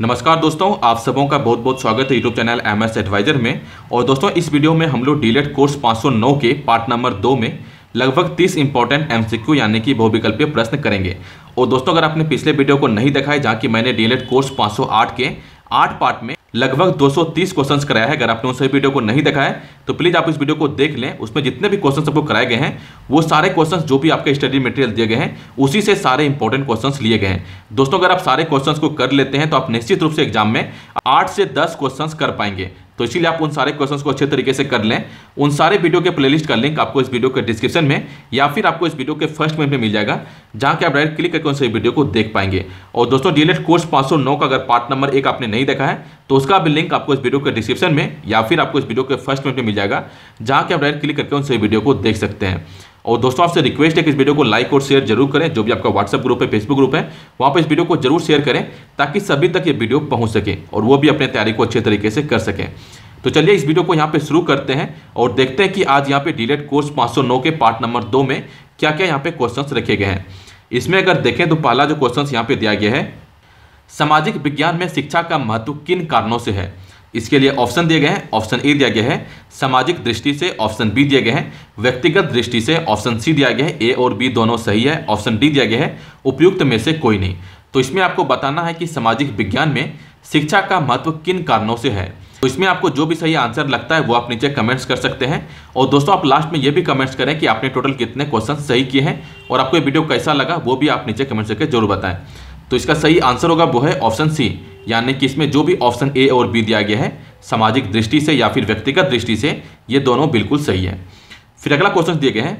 नमस्कार दोस्तों आप सबों का बहुत बहुत स्वागत है YouTube channel M S advisor में और दोस्तों इस वीडियो में हम लोग डीलेट कोर्स 509 के पार्ट नंबर दो में लगभग 30 इंपॉर्टेंट एमसीक्यू यानी कि बहुविकल्पीय प्रश्न करेंगे और दोस्तों अगर आपने पिछले वीडियो को नहीं देखा है जहाँ की मैंने डीलेट कोर्स पाँच के आठ पार्ट में लगभग दो क्वेश्चन कराया है अगर आपने उस वीडियो को नहीं देखा है तो प्लीज़ आप इस वीडियो को देख लें उसमें जितने भी क्वेश्चन आपको कराए गए हैं वो सारे क्वेश्चन जो भी आपके स्टडी मटेरियल दिए गए हैं उसी से सारे इंपॉर्टेंट क्वेश्चन लिए गए हैं दोस्तों अगर आप सारे क्वेश्चन को कर लेते हैं तो आप निश्चित रूप से एग्जाम में आठ से दस क्वेश्चन कर पाएंगे तो इसीलिए आप उन सारे क्वेश्चंस को अच्छे तरीके से कर लें उन सारे वीडियो के प्लेलिस्ट का लिंक आपको इस वीडियो के डिस्क्रिप्शन में या फिर आपको इस वीडियो के फर्स्ट में मिल जाएगा जहां के आप डायरेक्ट क्लिक करके उन सभी वीडियो को देख पाएंगे और दोस्तों डीएलएड कोर्स 509 का अगर पार्ट नंबर एक आपने नहीं देखा है तो उसका भी लिंक आपको इस वीडियो के डिस्क्रिप्शन में या फिर आपको इस वीडियो के फर्स्ट में मिल जाएगा जहाँ के आप डायरेक्ट क्लिक करके उनसे वीडियो को देख सकते हैं और दोस्तों आपसे रिक्वेस्ट है कि इस वीडियो को लाइक और शेयर जरूर करें जो भी आपका व्हाट्सअप ग्रुप है फेसबुक ग्रुप है वहाँ पर इस वीडियो को जरूर शेयर करें ताकि सभी तक ये वीडियो पहुँच सके और वो भी अपने तैयारी को अच्छे तरीके से कर सकें तो चलिए इस वीडियो को यहाँ पर शुरू करते हैं और देखते हैं कि आज यहाँ पर डिलेट कोर्स पाँच के पार्ट नंबर दो में क्या क्या यहाँ पे क्वेश्चन रखे गए हैं इसमें अगर देखें तो पहला जो क्वेश्चन यहाँ पे दिया गया है सामाजिक विज्ञान में शिक्षा का महत्व किन कारणों से है इसके लिए ऑप्शन दिए गए हैं ऑप्शन ए दिया गया है सामाजिक दृष्टि से ऑप्शन बी दिया गया है व्यक्तिगत दृष्टि से ऑप्शन सी दिया गया है ए और बी दोनों सही है ऑप्शन डी दिया गया है उपयुक्त में से कोई नहीं तो इसमें आपको बताना है कि सामाजिक विज्ञान में शिक्षा का महत्व किन कारणों से है तो इसमें आपको जो भी सही आंसर लगता है वो आप नीचे कमेंट्स कर सकते हैं और दोस्तों आप लास्ट में ये भी कमेंट्स करें कि आपने टोटल कितने क्वेश्चन सही किए हैं और आपको ये वीडियो कैसा लगा वो भी आप नीचे कमेंट्स करके जरूर बताएं तो इसका सही आंसर होगा वो है ऑप्शन सी यानी कि इसमें जो भी ऑप्शन ए और बी दिया गया है सामाजिक दृष्टि से या फिर व्यक्तिगत दृष्टि से ये दोनों बिल्कुल सही है फिर अगला क्वेश्चन दिए गए हैं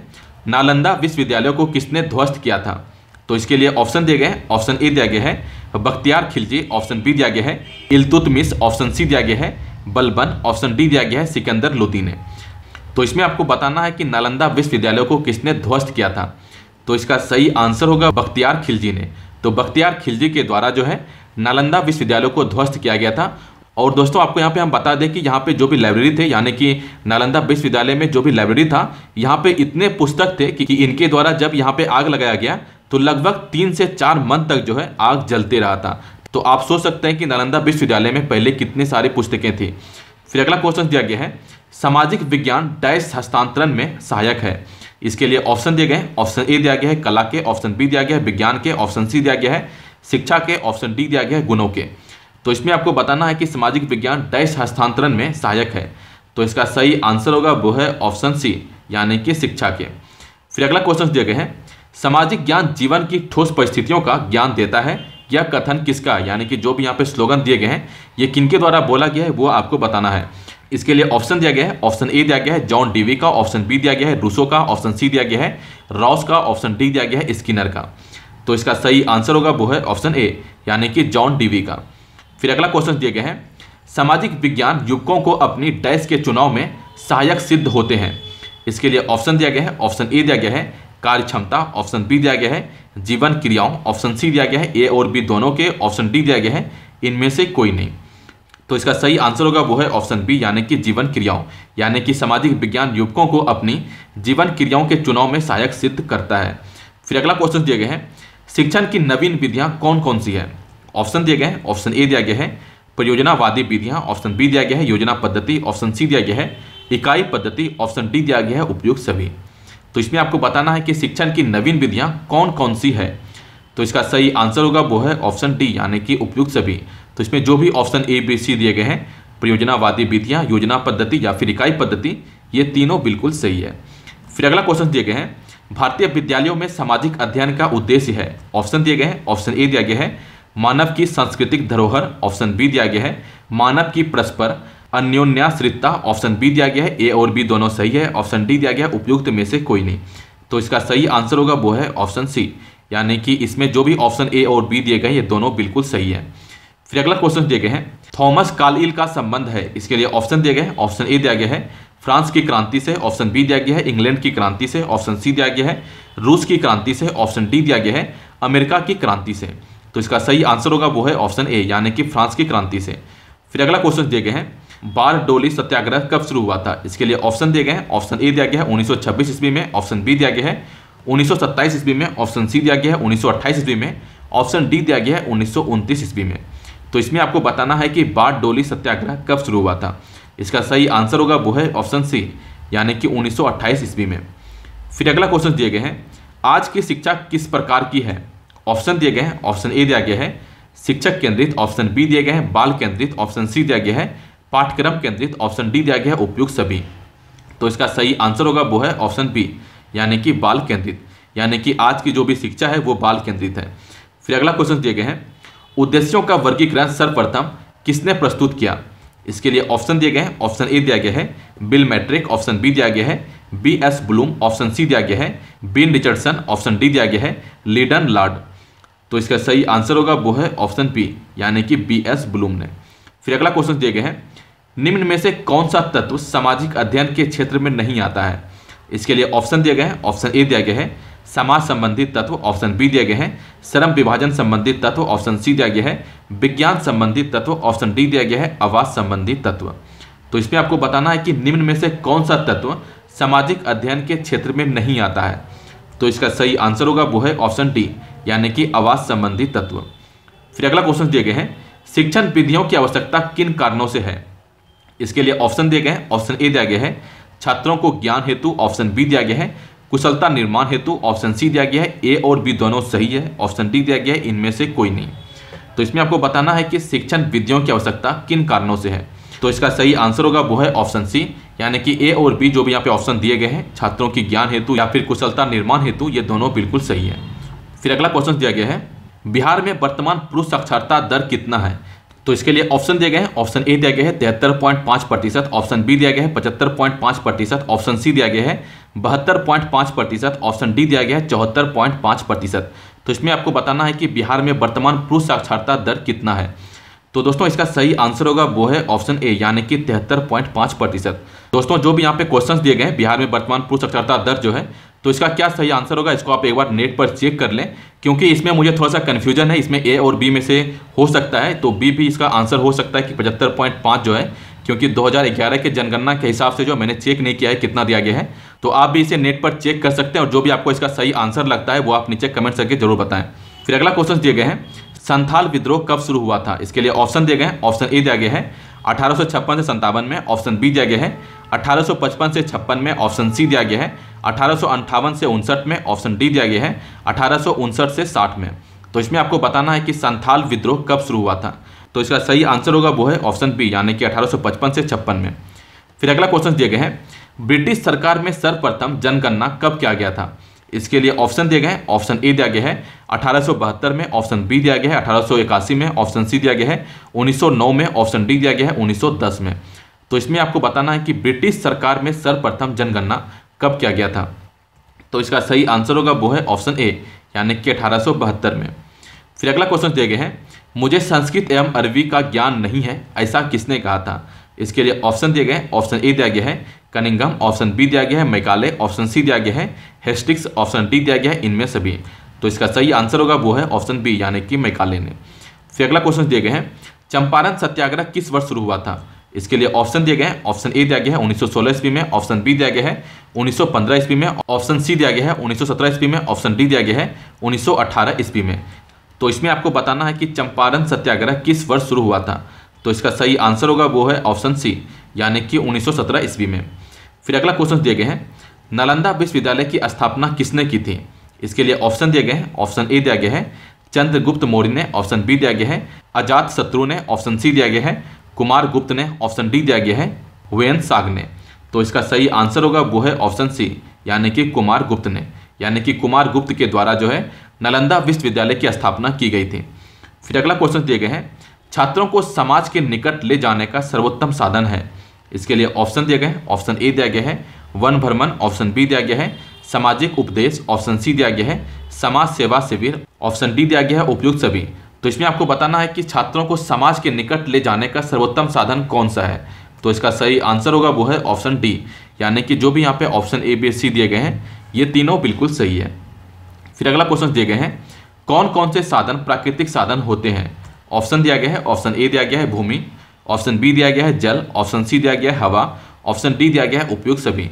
नालंदा विश्वविद्यालय को किसने ध्वस्त किया था तो इसके लिए ऑप्शन दिए गए हैं ऑप्शन ए दिया गया है बख्तियार खिलजी ऑप्शन बी दिया गया है इलतुतमिस ऑप्शन सी दिया गया है बलबन ऑप्शन डी दिया गया है सिकंदर लोदी ने तो इसमें आपको बताना है कि नालंदा विश्वविद्यालय को किसने ध्वस्त किया था तो इसका सही आंसर होगा बख्तियार खिलजी ने तो बख्तियार खिलजी के द्वारा जो है नालंदा विश्वविद्यालय को ध्वस्त किया गया था और दोस्तों आपको यहाँ पे हम बता दें कि यहाँ पे जो भी लाइब्रेरी थे यानी कि नालंदा विश्वविद्यालय में जो भी लाइब्रेरी था यहाँ पे इतने पुस्तक थे कि, कि इनके द्वारा जब यहाँ पे आग लगाया गया तो लगभग तीन से चार मंथ तक जो है आग जलते रहा था तो आप सोच सकते हैं कि नालंदा विश्वविद्यालय में पहले कितने सारी पुस्तकें थी फिर अगला क्वेश्चन दिया गया है सामाजिक विज्ञान डैश हस्तांतरण में सहायक है इसके लिए ऑप्शन दिए गए ऑप्शन ए दिया गया है कला के ऑप्शन बी दिया गया है विज्ञान के ऑप्शन सी दिया गया है शिक्षा के ऑप्शन डी दिया गया है गुणों के तो इसमें आपको बताना है कि सामाजिक विज्ञान डैश हस्तांतरण में सहायक है तो इसका सही आंसर होगा वो है ऑप्शन सी यानी कि शिक्षा के फिर अगला क्वेश्चन दिया गया है सामाजिक ज्ञान जीवन की ठोस परिस्थितियों का ज्ञान देता है यह कथन किसका यानी कि जो भी यहाँ पे स्लोगन दिए गए हैं ये किनके द्वारा बोला गया है वो आपको बताना है इसके लिए ऑप्शन दिया गया है ऑप्शन ए दिया गया है जॉन डीवी का ऑप्शन बी दिया गया है रूसो का ऑप्शन सी दिया गया है रॉस का ऑप्शन डी दिया गया है स्किनर का तो इसका सही आंसर होगा वो है ऑप्शन ए यानी कि जॉन डीवी का फिर अगला क्वेश्चन दिए गए हैं सामाजिक विज्ञान युवकों को अपनी डैश के चुनाव में सहायक सिद्ध होते हैं इसके लिए ऑप्शन दिया गया है ऑप्शन ए दिया गया है कार्य क्षमता ऑप्शन बी दिया गया है जीवन क्रियाओं ऑप्शन सी दिया गया है ए और बी दोनों के ऑप्शन डी दिया गया है इनमें से कोई नहीं तो इसका सही आंसर होगा वो है ऑप्शन बी यानी कि जीवन क्रियाओं यानी कि सामाजिक विज्ञान युवकों को अपनी जीवन क्रियाओं के चुनाव में सहायक सिद्ध करता है फिर अगला क्वेश्चन दिए गए हैं शिक्षण की नवीन विधियां कौन कौन सी है ऑप्शन दिए गए है ऑप्शन ए दिया गया है परियोजनावादी विधियां ऑप्शन बी दिया गया है योजना पद्धति ऑप्शन सी दिया गया है इकाई पद्धति ऑप्शन डी दिया गया है उपयोग सभी तो इसमें आपको बताना है कि शिक्षण की नवीन विधियां कौन कौन सी है तो इसका सही आंसर होगा वो है ऑप्शन डी यानी कि उपयुक्त सभी तो इसमें जो भी ऑप्शन ए बी सी दिए गए हैं परियोजनावादी विधियां योजना पद्धति या फिर इकाई पद्धति ये तीनों बिल्कुल सही है फिर अगला क्वेश्चन दिए गए हैं भारतीय विद्यालयों में सामाजिक अध्ययन का उद्देश्य है ऑप्शन दिए गए हैं ऑप्शन ए दिया गया है मानव की सांस्कृतिक धरोहर ऑप्शन बी दिया गया है मानव की परस्पर अन्योन्याश्रितता ऑप्शन बी दिया गया है ए और बी दोनों सही है ऑप्शन डी दिया गया उपयुक्त में से कोई नहीं तो इसका सही आंसर होगा वो है ऑप्शन सी यानी कि इसमें जो भी ऑप्शन ए और बी दिए गए ये दोनों बिल्कुल सही है फिर अगला क्वेश्चन दिए गए हैं थॉमस कालइल का संबंध है इसके लिए ऑप्शन दिए गए हैं ऑप्शन ए दिया गया है फ्रांस की क्रांति से ऑप्शन बी दिया गया है इंग्लैंड की क्रांति से ऑप्शन सी दिया गया है रूस की क्रांति से ऑप्शन डी दिया गया है अमेरिका की क्रांति से तो इसका सही आंसर होगा वो है ऑप्शन ए यानी कि फ्रांस की क्रांति से फिर अगला क्वेश्चन दिए गए हैं बार डोली सत्याग्रह कब शुरू हुआ था इसके लिए ऑप्शन दिए गए हैं ऑप्शन ए दिया गया है 1926 ईस्वी में ऑप्शन बी दिया गया है 1927 ईस्वी में ऑप्शन सी दिया गया है 1928 ईस्वी में ऑप्शन डी दिया गया है उन्नीस ईस्वी में तो इसमें आपको बताना है कि बार डोली सत्याग्रह कब शुरू हुआ था इसका सही आंसर होगा वो है ऑप्शन सी यानी कि 1928 ईस्वी में फिर अगला क्वेश्चन दिए गए हैं आज की शिक्षा किस प्रकार की है ऑप्शन दिए गए हैं ऑप्शन ए दिया गया है शिक्षक केंद्रित ऑप्शन बी दिया गया है बाल केंद्रित ऑप्शन सी दिया गया है पाठ्यक्रम केंद्रित ऑप्शन डी दिया गया है उपयुक्त सभी तो इसका सही आंसर होगा वो है ऑप्शन बी यानी कि बाल केंद्रित यानी कि आज की जो भी शिक्षा है वो बाल केंद्रित है फिर अगला क्वेश्चन दिए गए हैं उद्देश्यों का वर्गीकरण सर्वप्रथम किसने प्रस्तुत किया इसके लिए ऑप्शन दिए गए हैं ऑप्शन ए दिया गया है बिल मैट्रिक ऑप्शन बी दिया गया है B S Bloom option C दिया गया है बिन रिचर्डसन ऑप्शन डी दिया गया है लीडन लार्ड तो इसका सही आंसर होगा वो है ऑप्शन बी यानी कि बी एस ब्लूम ने फिर अगला क्वेश्चन दिए गए हैं निम्न में से कौन सा तत्व सामाजिक अध्ययन के क्षेत्र में नहीं आता है इसके लिए ऑप्शन दिए गए है ऑप्शन ए दिया गया है समाज संबंधी तत्व ऑप्शन बी दिया गया है श्रम विभाजन संबंधी तत्व ऑप्शन सी दिया गया है विज्ञान संबंधी तत्व ऑप्शन डी दिया गया है आवास संबंधी तत्व तो इसमें आपको बताना है कि निम्न में से कौन सा तत्व सामाजिक अध्ययन के क्षेत्र में नहीं आता है तो इसका सही आंसर होगा वो है ऑप्शन डी यानी कि आवास संबंधी तत्व फिर अगला क्वेश्चन दिए गए हैं शिक्षण विधियों की आवश्यकता किन कारणों से है इसके लिए ऑप्शन दिए गए हैं ऑप्शन ए दिया गया है छात्रों को ज्ञान हेतु ऑप्शन बी दिया गया है कुशलता निर्माण हेतु ऑप्शन सी दिया गया है ए और बी दोनों सही है ऑप्शन डी दिया गया है इनमें से कोई नहीं तो इसमें आपको बताना है कि शिक्षण विधियों की आवश्यकता किन कारणों से है तो इसका सही आंसर होगा वो है ऑप्शन सी यानी कि ए और बी जो भी यहाँ पे ऑप्शन दिए गए हैं छात्रों की ज्ञान हेतु या फिर कुशलता निर्माण हेतु ये दोनों बिल्कुल सही है फिर अगला क्वेश्चन दिया गया है बिहार में वर्तमान पुरुष साक्षरता दर कितना है तो इसके लिए ऑप्शन दिए गए हैं ऑप्शन ए दिया गया है तिहत्तर पॉइंट पांच प्रतिशत ऑप्शन बी दिया गया है पचहत्तर पॉइंट पांच प्रतिशत ऑप्शन सी दिया गया है बहत्तर पॉइंट पांच प्रतिशत ऑप्शन डी दिया गया है चौहत्तर पॉइंट पांच प्रतिशत तो इसमें आपको बताना है कि बिहार में वर्तमान पुरुष साक्षरता दर कितना है तो दोस्तों इसका सही आंसर होगा वो है ऑप्शन ए यानी कि तिहत्तर पॉइंट पांच प्रतिशत दोस्तों जो भी यहाँ पे क्वेश्चंस दिए गए हैं बिहार में वर्तमान पुरुष साक्षरता दर जो है तो इसका क्या सही आंसर होगा इसको आप एक बार नेट पर चेक कर लें क्योंकि इसमें मुझे थोड़ा सा कन्फ्यूजन है इसमें ए और बी में से हो सकता है तो बी भी इसका आंसर हो सकता है कि पचहत्तर जो है क्योंकि 2011 के जनगणना के हिसाब से जो मैंने चेक नहीं किया है कितना दिया गया है तो आप भी इसे नेट पर चेक कर सकते हैं और जो भी आपको इसका सही आंसर लगता है वो आप नीचे कमेंट करके जरूर बताएं फिर अगला क्वेश्चन दिए गए हैं संथाल विद्रोह कब शुरू हुआ था इसके लिए ऑप्शन दिए गए हैं ऑप्शन ए दिया गया है अठारह से संतावन में ऑप्शन बी दिया गया है 1855 से छप्पन में ऑप्शन सी दिया गया है अठारह से उनसठ में ऑप्शन डी दिया गया है अठारह से साठ में तो इसमें आपको बताना है कि संथाल विद्रोह कब शुरू हुआ था तो इसका सही आंसर होगा वो है ऑप्शन बी यानी कि 1855 से छप्पन में फिर अगला क्वेश्चन दिए गए हैं ब्रिटिश सरकार में सर्वप्रथम जनगणना कब किया गया था इसके लिए ऑप्शन दिए गए हैं ऑप्शन ए दिया गया है अठारह में ऑप्शन बी दिया गया है अठारह में ऑप्शन सी दिया गया है 1909 में ऑप्शन डी दिया गया है 1910 में तो इसमें आपको बताना है कि ब्रिटिश सरकार में सर्वप्रथम जनगणना कब किया गया था तो इसका सही आंसर होगा वो है ऑप्शन ए यानी कि अठारह में फिर अगला क्वेश्चन दिए गए हैं मुझे संस्कृत एवं अरबी का ज्ञान नहीं है ऐसा किसने कहा था इसके लिए ऑप्शन दिए गए ऑप्शन ए दिया गया है कनिंगम ऑप्शन बी दिया गया है मैकाले ऑप्शन सी दिया गया है हेस्टिक्स ऑप्शन डी दिया गया है इनमें सभी तो इसका सही आंसर होगा वो है ऑप्शन बी यानी कि मैकाले ने फिर अगला क्वेश्चन दिए गए हैं चंपारण सत्याग्रह किस वर्ष शुरू हुआ था इसके लिए ऑप्शन दिए गए हैं ऑप्शन ए दिया गया है 1916 ईस्वी में ऑप्शन बी दिया गया है 1915 ईस्वी में ऑप्शन सी दिया गया है 1917 ईस्वी में ऑप्शन डी दिया गया है 1918 ईस्वी में तो इसमें आपको बताना है कि चंपारण सत्याग्रह किस वर्ष शुरू हुआ था तो इसका सही आंसर होगा वो है ऑप्शन सी यानी कि उन्नीस ईस्वी में फिर अगला क्वेश्चन दिए गए हैं नालंदा विश्वविद्यालय की स्थापना किसने की थी इसके लिए ऑप्शन दिए गए हैं ऑप्शन ए दिया गया है चंद्रगुप्त मौर्य ने ऑप्शन बी दिया गया है अजात शत्रु ने ऑप्शन सी दिया गया है कुमार गुप्त ने ऑप्शन डी दिया गया है वेन साग ने तो इसका सही आंसर होगा वो है ऑप्शन सी यानी कि कुमार गुप्त ने यानी कि कुमार गुप्त के द्वारा जो है नालंदा विश्वविद्यालय की स्थापना की गई थी फिर अगला क्वेश्चन दिए गए हैं छात्रों को समाज के निकट ले जाने का सर्वोत्तम साधन है इसके लिए ऑप्शन दिए गए हैं ऑप्शन ए दिया गया है वन भ्रमण ऑप्शन बी दिया गया है सामाजिक उपदेश ऑप्शन सी दिया गया है समाज सेवा शिविर ऑप्शन डी दिया गया है उपयुक्त सभी तो इसमें आपको बताना है कि छात्रों को समाज के निकट ले जाने का सर्वोत्तम साधन कौन सा है तो इसका सही आंसर होगा वो है ऑप्शन डी यानी कि जो भी यहाँ पे ऑप्शन ए बी सी दिए गए हैं ये तीनों बिल्कुल सही है फिर अगला क्वेश्चन दिए गए हैं कौन कौन से साधन प्राकृतिक साधन होते हैं ऑप्शन दिया गया है ऑप्शन ए दिया गया है भूमि ऑप्शन बी दिया गया है जल ऑप्शन सी दिया गया है हवा ऑप्शन डी दिया गया है उपयोग सभी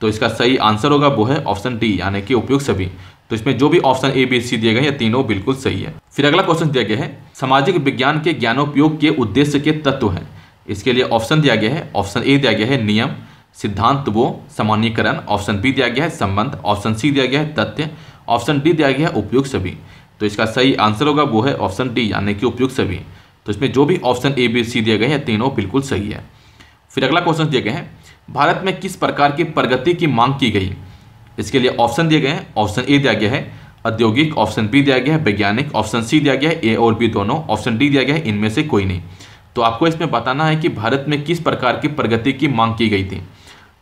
तो इसका सही आंसर होगा वो है ऑप्शन डी यानी कि उपयुक्त सभी तो इसमें जो भी ऑप्शन ए बी सी दिए गए हैं तीनों बिल्कुल सही है फिर अगला क्वेश्चन दिया गया है सामाजिक विज्ञान के ज्ञानोपयोग के उद्देश्य के तत्व हैं इसके लिए ऑप्शन दिया गया है ऑप्शन ए दिया गया है नियम सिद्धांत वो सामान्यकरण ऑप्शन बी दिया गया है संबंध ऑप्शन सी दिया गया है तथ्य ऑप्शन डी दिया गया है उपयुक्त सभी तो इसका सही आंसर होगा वो है ऑप्शन डी यानी कि उपयोग सभी तो इसमें जो भी ऑप्शन ए बी सी दिए गए हैं तीनों बिल्कुल सही है फिर अगला क्वेश्चन दिया गया है भारत में किस प्रकार की प्रगति की मांग की गई इसके लिए ऑप्शन दिए गए हैं ऑप्शन ए दिया गया है औद्योगिक ऑप्शन बी दिया गया है वैज्ञानिक ऑप्शन सी दिया गया है ए और बी दोनों ऑप्शन डी दिया गया है इनमें से कोई नहीं तो आपको इसमें बताना है कि भारत में किस प्रकार की प्रगति की मांग की गई थी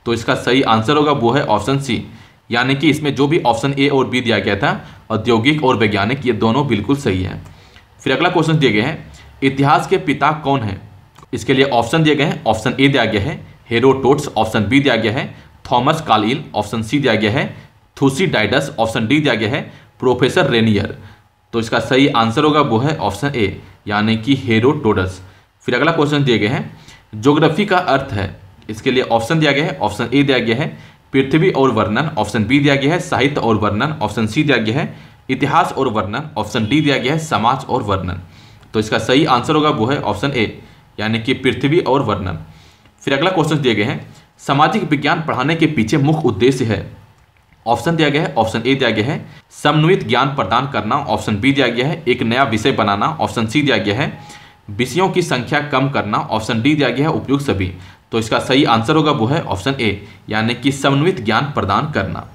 तो इसका सही आंसर होगा वो है ऑप्शन सी यानी कि इसमें जो भी ऑप्शन ए और बी दिया गया था औद्योगिक और वैज्ञानिक ये दोनों बिल्कुल सही है फिर अगला क्वेश्चन दिए गए हैं इतिहास के पिता कौन है इसके लिए ऑप्शन दिए गए हैं ऑप्शन ए दिया गया है हेरोटोट्स ऑप्शन बी दिया गया है थॉमस कालिल ऑप्शन सी दिया गया है थूसी डाइडस ऑप्शन डी दिया गया है प्रोफेसर रेनियर तो इसका सही आंसर होगा वो है ऑप्शन ए यानी कि हेरोटोडस फिर अगला क्वेश्चन दिए गए हैं ज्योग्राफी का अर्थ है इसके लिए ऑप्शन दिया गया है ऑप्शन ए दिया गया है पृथ्वी और वर्णन ऑप्शन बी दिया गया है साहित्य और वर्णन ऑप्शन सी दिया गया है इतिहास और वर्णन ऑप्शन डी दिया गया है समाज और वर्णन तो इसका सही आंसर होगा वो है ऑप्शन ए यानी कि पृथ्वी और वर्णन फिर अगला क्वेश्चन दिए गए हैं सामाजिक विज्ञान पढ़ाने के पीछे मुख्य उद्देश्य है ऑप्शन दिया गया है ऑप्शन ए दिया गया है समन्वित ज्ञान प्रदान करना ऑप्शन बी दिया गया है एक नया विषय बनाना ऑप्शन सी दिया गया है विषयों की संख्या कम करना ऑप्शन डी दिया गया है उपयुक्त सभी तो इसका सही आंसर होगा वो है ऑप्शन ए यानी कि समन्वित ज्ञान प्रदान करना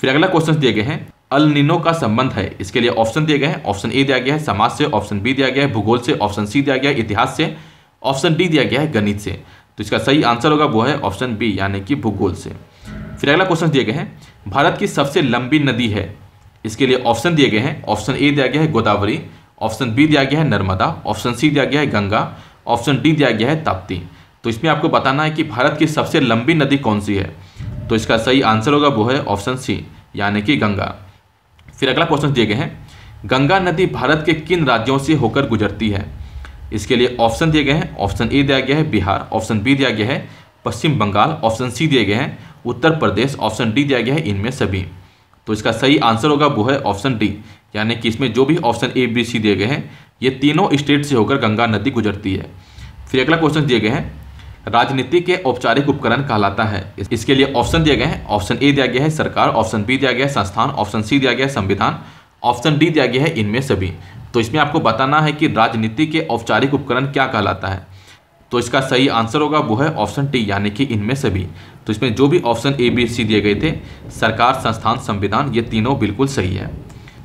फिर अगला क्वेश्चन दिए गए हैं अलनिनो का संबंध है इसके लिए ऑप्शन दिए गए हैं ऑप्शन ए दिया गया है समाज से ऑप्शन बी दिया गया है भूगोल से ऑप्शन सी दिया गया है इतिहास से ऑप्शन डी दिया गया है गणित से तो इसका सही आंसर होगा वो है ऑप्शन बी यानी कि भूगोल से फिर अगला क्वेश्चन दिए गए हैं भारत की सबसे लंबी नदी है इसके लिए ऑप्शन दिए गए हैं ऑप्शन ए दिया गया है गोदावरी ऑप्शन बी दिया गया है नर्मदा ऑप्शन सी दिया गया है गंगा ऑप्शन डी दिया गया है ताप्ती तो इसमें आपको बताना है कि भारत की सबसे लंबी नदी कौन सी है तो इसका सही आंसर होगा वो है ऑप्शन सी यानी कि गंगा फिर अगला क्वेश्चन दिए गए हैं गंगा नदी भारत के किन राज्यों से होकर गुजरती है इसके लिए ऑप्शन दिए गए हैं ऑप्शन ए दिया गया है बिहार ऑप्शन बी दिया गया है पश्चिम बंगाल ऑप्शन सी दिए गए हैं उत्तर प्रदेश ऑप्शन डी दिया गया है इनमें सभी तो इसका सही आंसर होगा वो है ऑप्शन डी यानी कि इसमें जो भी ऑप्शन ए बी सी दिए गए हैं ये तीनों स्टेट से होकर गंगा नदी गुजरती है फिर अगला क्वेश्चन दिए गए हैं राजनीति के औपचारिक उपकरण कहलाता है इसके लिए ऑप्शन दिए गए हैं ऑप्शन ए दिया गया है सरकार ऑप्शन बी दिया गया है संस्थान ऑप्शन सी दिया गया है संविधान ऑप्शन डी दिया गया है इनमें सभी तो इसमें आपको बताना है कि राजनीति के औपचारिक उपकरण क्या कहलाता है तो इसका सही आंसर होगा वो है ऑप्शन टी यानी कि इनमें से भी तो इसमें जो भी ऑप्शन ए बी सी दिए गए थे सरकार संस्थान संविधान ये तीनों बिल्कुल सही है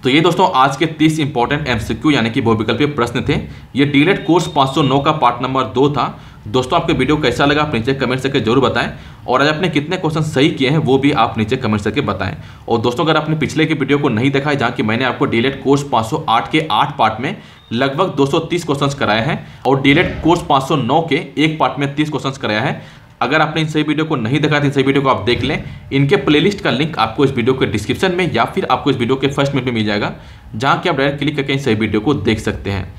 तो ये दोस्तों आज के 30 इंपॉर्टेंट एमसीक्यू यानी कि बहुविकल्पीय प्रश्न थे ये डीलेट कोर्स 509 का पार्ट नंबर दो था दोस्तों आपके वीडियो कैसा लगा आप नीचे कमेंट करके जरूर बताएं और आज आपने कितने क्वेश्चन सही किए हैं वो भी आप नीचे कमेंट करके बताएं और दोस्तों अगर आपने पिछले के वीडियो को नहीं देखा है जहाँ कि मैंने आपको डीलेट कोर्स 508 के आठ पार्ट में लगभग 230 क्वेश्चंस कराए हैं और डीलेट कोर्स 509 के एक पार्ट में तीस क्वेश्चन कराया है अगर आपने इन सही वीडियो को नहीं देखा तो इन सही वीडियो को आप देख लें इनके प्लेलिस्ट का लिंक आपको इस वीडियो के डिस्क्रिप्शन में या फिर आपको इस वीडियो के फर्स्ट मिनट में मिल जाएगा जहाँ कि आप डायरेक्ट क्लिक करके इन सही वीडियो को देख सकते हैं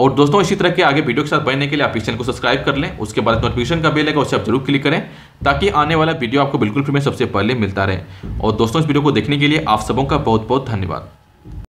और दोस्तों इसी तरह के आगे वीडियो के साथ बनने के लिए आप इस चैनल को सब्सक्राइब कर लें उसके बाद नोटिफिकेशन का बेल है उसे आप जरूर क्लिक करें ताकि आने वाला वीडियो आपको बिल्कुल फ्री में सबसे पहले मिलता रहे और दोस्तों इस वीडियो को देखने के लिए आप सबों का बहुत बहुत धन्यवाद